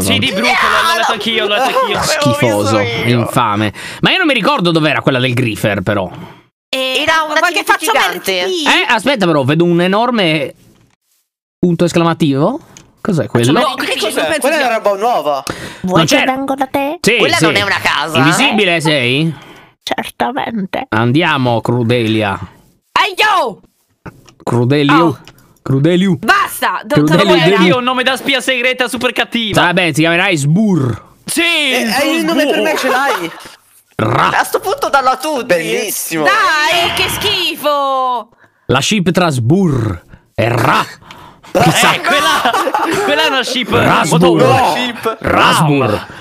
Sì, di brutto, l'ho letto anch'io, l'ho letto anch'io. Schifoso, infame. Ma io non mi ricordo dov'era quella del Griffer, però. Era una qualche faccia gigante. Eh, aspetta, però, vedo un enorme punto esclamativo. Cos'è quello? No, che cos'è? Cioè, quella è una roba nuova. Vuoi che vengo da te? Sì, quella sì. non è una casa. Invisibile eh? sei? Certamente. Andiamo, Crudelia. Ehi, hey, yo! Crudelio. Oh. Crudeliu. Basta! Non Crudeliu. un nome da spia segreta super cattiva. Vabbè, ti chiamerai Sbur. Sì! Eh, eh il nome per me ce l'hai. Ra. A sto punto dalla tu. Bellissimo. Dai, che schifo. La ship tra Sbur e Ra. Pizza. Eh, quella, quella è una ship. Rasbur. Rasbur.